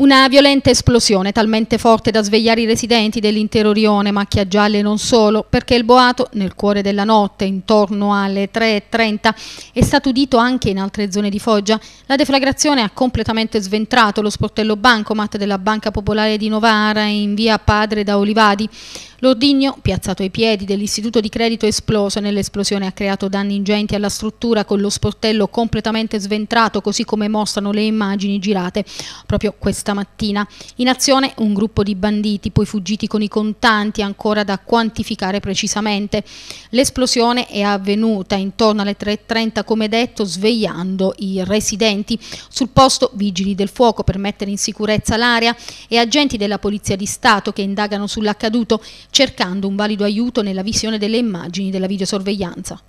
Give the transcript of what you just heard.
Una violenta esplosione talmente forte da svegliare i residenti dell'intero rione, macchia gialla e non solo, perché il boato, nel cuore della notte, intorno alle 3.30, è stato udito anche in altre zone di Foggia. La deflagrazione ha completamente sventrato lo sportello bancomat della Banca Popolare di Novara in via Padre da Olivadi. L'ordigno, piazzato ai piedi dell'istituto di credito esploso nell'esplosione, ha creato danni ingenti alla struttura con lo sportello completamente sventrato, così come mostrano le immagini girate proprio questa mattina. In azione un gruppo di banditi, poi fuggiti con i contanti, ancora da quantificare precisamente. L'esplosione è avvenuta intorno alle 3.30, come detto, svegliando i residenti. Sul posto vigili del fuoco per mettere in sicurezza l'area e agenti della Polizia di Stato che indagano sull'accaduto cercando un valido aiuto nella visione delle immagini della videosorveglianza.